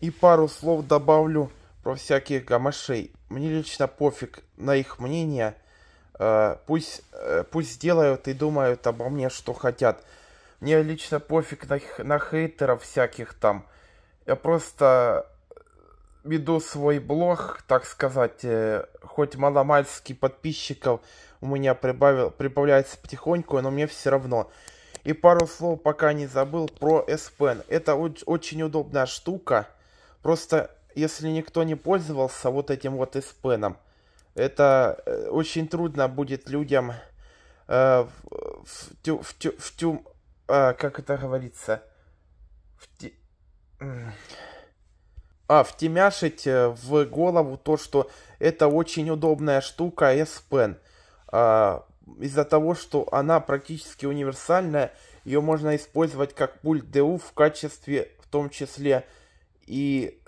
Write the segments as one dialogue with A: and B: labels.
A: И пару слов добавлю про всяких гамашей. Мне лично пофиг на их мнение. Э, пусть, э, пусть делают и думают обо мне, что хотят. Мне лично пофиг на, на хейтеров всяких там. Я просто веду свой блог, так сказать, э, хоть маломальски подписчиков у меня прибавил, прибавляется потихоньку, но мне все равно. И пару слов пока не забыл про S-Pen. Это очень удобная штука Просто если никто не пользовался вот этим вот эспеном, это э, очень трудно будет людям э, в, тю, в, тю, в тюм... Э, а, как это говорится? В ти... А, втемяшить э, в голову то, что это очень удобная штука S-Pen. А, из-за того, что она практически универсальная, ее можно использовать как пульт DU в качестве, в том числе, и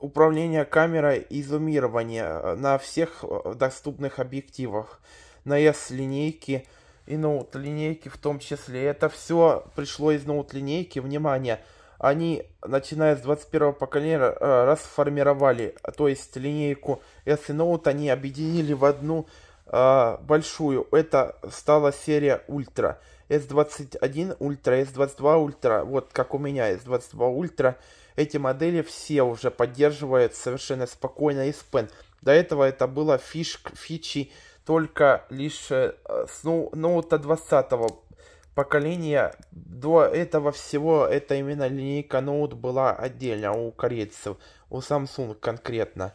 A: управление камерой и зумирование э, на всех э, доступных объективах, на S-линейке и ноут-линейке в том числе. Это все пришло из ноут-линейки, внимание, они, начиная с 21 поколения, э, расформировали, то есть линейку S и Note они объединили в одну э, большую. Это стала серия Ультра. S21 Ультра, S22 Ультра, вот как у меня S22 Ультра. Ultra эти модели все уже поддерживает совершенно спокойно и pen До этого это было фиш, фичи только лишь э, с ну, ноута 20 поколения. До этого всего это именно линейка ноут была отдельно у корейцев, у Samsung конкретно.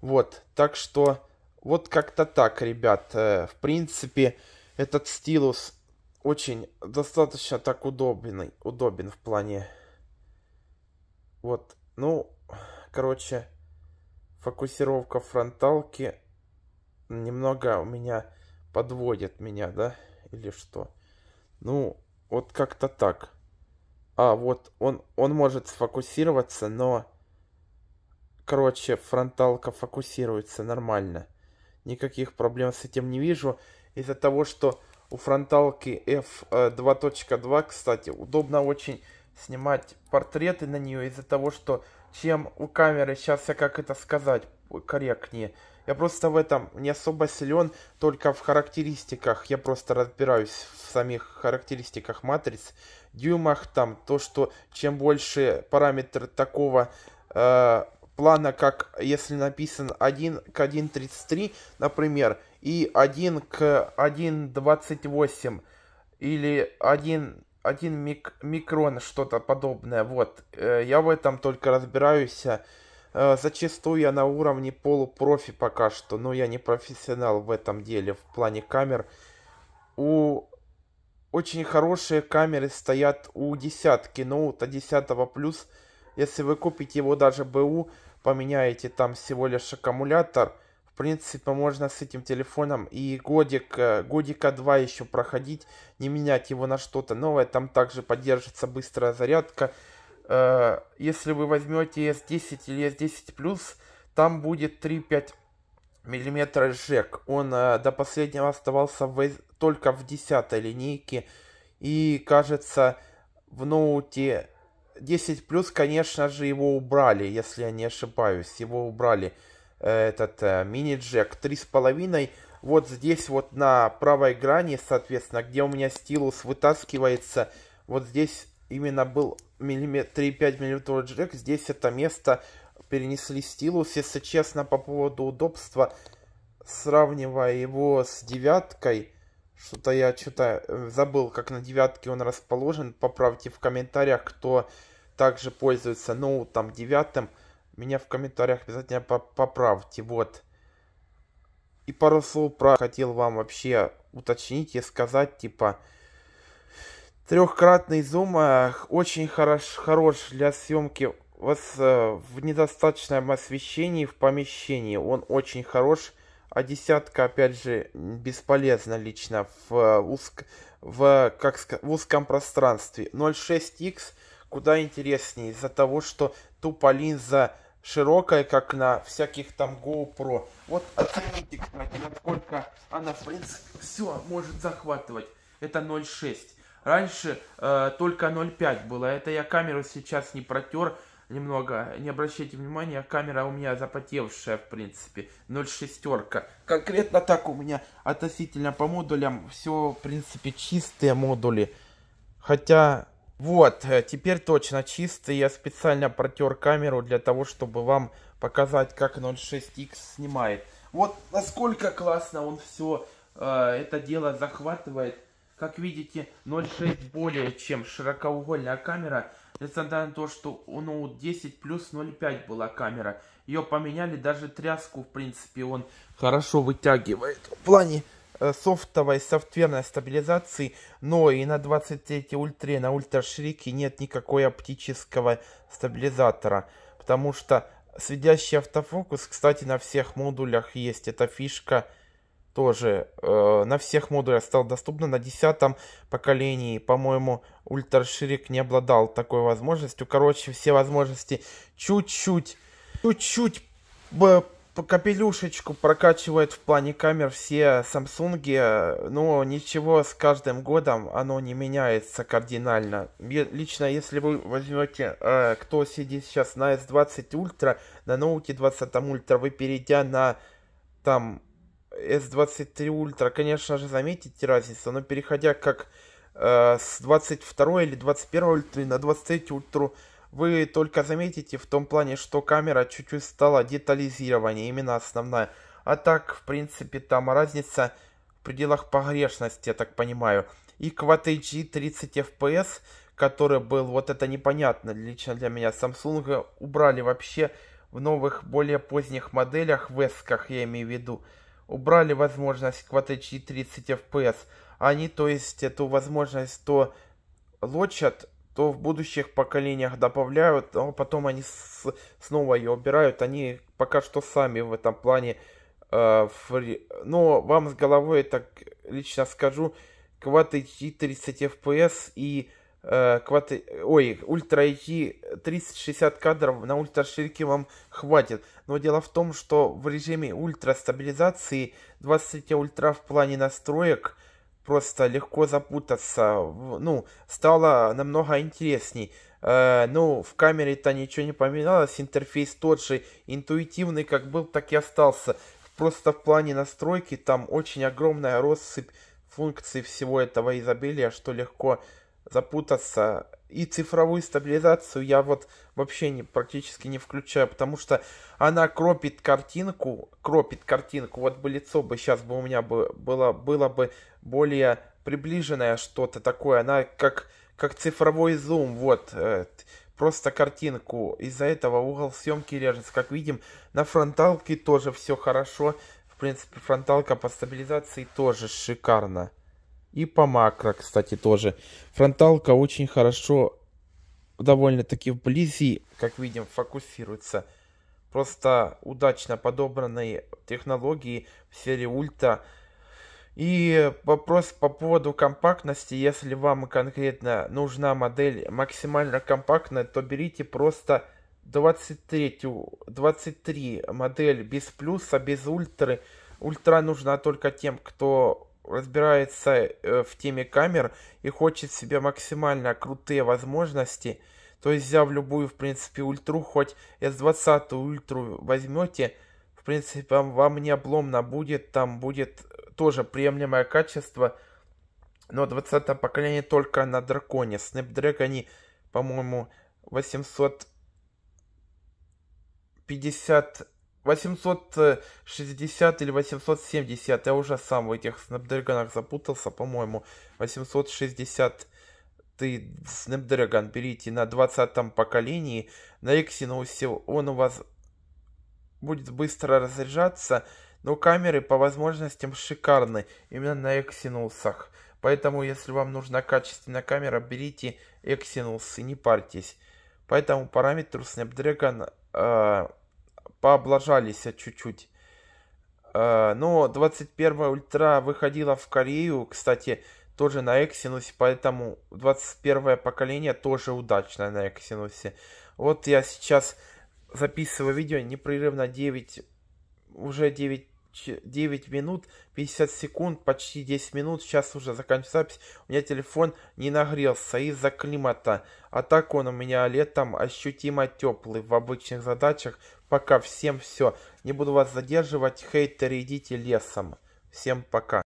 A: Вот, так что вот как-то так, ребят. Э, в принципе, этот стилус очень достаточно так удобный, удобен в плане вот, ну, короче, фокусировка фронталки немного у меня подводит меня, да, или что. Ну, вот как-то так. А, вот, он, он может сфокусироваться, но... Короче, фронталка фокусируется нормально. Никаких проблем с этим не вижу. Из-за того, что у фронталки F2.2, э, кстати, удобно очень снимать портреты на нее из-за того, что чем у камеры, сейчас я как это сказать корректнее. Я просто в этом не особо силен, только в характеристиках. Я просто разбираюсь в самих характеристиках матриц, дюймах, там то, что чем больше параметр такого э, плана, как если написан 1 к 1.33, например, и 1 к 1.28 или 1 один мик микрон, что-то подобное. Вот, э, я в этом только разбираюсь. Э, зачастую я на уровне полупрофи пока что, но я не профессионал в этом деле, в плане камер. У очень хорошие камеры стоят у десятки ноута десятого плюс. Если вы купите его даже БУ, поменяете там всего лишь аккумулятор – принципе, можно с этим телефоном и годик, э, годика два еще проходить, не менять его на что-то новое. Там также поддержится быстрая зарядка. Э, если вы возьмете S10 или S10+, Plus там будет 3,5 мм жек. Он э, до последнего оставался в, только в 10 линейке. И, кажется, в ноуте 10 плюс, конечно же, его убрали, если я не ошибаюсь, его убрали этот э, мини-джек 3,5 вот здесь вот на правой грани, соответственно, где у меня стилус вытаскивается, вот здесь именно был 3,5 мм джек, здесь это место перенесли стилус, если честно, по поводу удобства, сравнивая его с девяткой, что-то я что-то забыл, как на девятке он расположен, поправьте в комментариях, кто также пользуется ноутом девятым, меня в комментариях обязательно поправьте. Вот. И пару слов про хотел вам вообще уточнить и сказать, типа, трехкратный зум очень хорош, хорош для съемки вас э, в недостаточном освещении в помещении. Он очень хорош, а десятка, опять же, бесполезна лично в, э, узк, в, как, в узком пространстве. 0.6x куда интереснее из-за того, что тупо линза широкая, как на всяких там GoPro. Вот оцените, кстати, насколько она, в принципе, все может захватывать. Это 0.6. Раньше э, только 0.5 было. Это я камеру сейчас не протер немного. Не обращайте внимания, камера у меня запотевшая, в принципе. 0.6. Конкретно так у меня относительно по модулям. Все, в принципе, чистые модули. Хотя вот, э, теперь точно чисто. Я специально протер камеру для того, чтобы вам показать, как 06X снимает. Вот насколько классно он все э, это дело захватывает. Как видите, 0.6 более чем широкоугольная камера. Несмотря на то, что у Note 10 плюс 0.5 была камера. Ее поменяли, даже тряску, в принципе, он хорошо вытягивает. В плане Э, софтовой, софтверной стабилизации, но и на 23 ультре, на ультрашрике нет никакой оптического стабилизатора, потому что светящий автофокус, кстати, на всех модулях есть, эта фишка тоже э, на всех модулях стал доступна. На 10 поколении, по-моему, ультраширик не обладал такой возможностью. Короче, все возможности чуть-чуть, чуть-чуть капелюшечку прокачивает в плане камер все Samsung, э, но ничего с каждым годом оно не меняется кардинально. лично, если вы возьмете, э, кто сидит сейчас на S20 Ultra, на ноуте 20 Ultra, вы перейдя на там S23 Ultra, конечно же, заметите разницу, но переходя как э, с 22 или 21 Ultra на 23 Ultra, вы только заметите в том плане, что камера чуть-чуть стала детализированнее, именно основная. А так, в принципе, там разница в пределах погрешности, я так понимаю. И Quad HD 30 FPS, который был, вот это непонятно лично для меня, Samsung убрали вообще в новых, более поздних моделях, в s я имею в виду, убрали возможность Quad HD 30 FPS. Они, то есть, эту возможность то лочат то в будущих поколениях добавляют, а потом они с, снова ее убирают. Они пока что сами в этом плане э, фри... Но вам с головой, так лично скажу, Quad HD 30 FPS и э, Quad... Ой, Ultra HD 30-60 кадров на ультраширке вам хватит. Но дело в том, что в режиме ультра стабилизации 23 ультра в плане настроек – просто легко запутаться. Ну, стало намного интересней. Э, ну, в камере-то ничего не поменялось, интерфейс тот же, интуитивный как был, так и остался. Просто в плане настройки там очень огромная россыпь функций всего этого изобилия, что легко запутаться. И цифровую стабилизацию я вот вообще не, практически не включаю, потому что она кропит картинку, кропит картинку, вот бы лицо бы сейчас бы у меня бы было, было бы более приближенное что-то такое, она как, как цифровой зум, вот, э, просто картинку. Из-за этого угол съемки режется. Как видим, на фронталке тоже все хорошо. В принципе, фронталка по стабилизации тоже шикарно. И по макро, кстати, тоже. Фронталка очень хорошо, довольно-таки вблизи, как видим, фокусируется. Просто удачно подобранные технологии в серии ульта. И вопрос по поводу компактности. Если вам конкретно нужна модель максимально компактная, то берите просто 23, 23 модель без плюса, без ультры. Ультра нужна только тем, кто разбирается э, в теме камер и хочет себе максимально крутые возможности, то есть взяв любую, в принципе, ультру, хоть S20 ультру возьмете, в принципе, вам не обломно будет, там будет тоже приемлемое качество, но 20 поколение только на драконе. Snapdragon, по-моему, 850 860 э, или 870, я уже сам в этих снэпдрэгонах запутался, по-моему. 860 ты Snapdragon берите на 20 поколении, на Exynos он у вас будет быстро разряжаться, но камеры по возможностям шикарны, именно на Exynos. Поэтому, если вам нужна качественная камера, берите Exynos и не парьтесь. По этому параметру Snapdragon э, пооблажались чуть-чуть. Э, но 21 ультра выходила в Корею, кстати, тоже на Exynos, поэтому 21 поколение тоже удачное на Exynos. Вот я сейчас записываю видео непрерывно 9, уже 9 9 минут 50 секунд, почти 10 минут, сейчас уже заканчиваю запись. У меня телефон не нагрелся из-за климата. А так он у меня летом ощутимо теплый в обычных задачах, Пока всем все. Не буду вас задерживать. Хейтеры, идите лесом. Всем пока.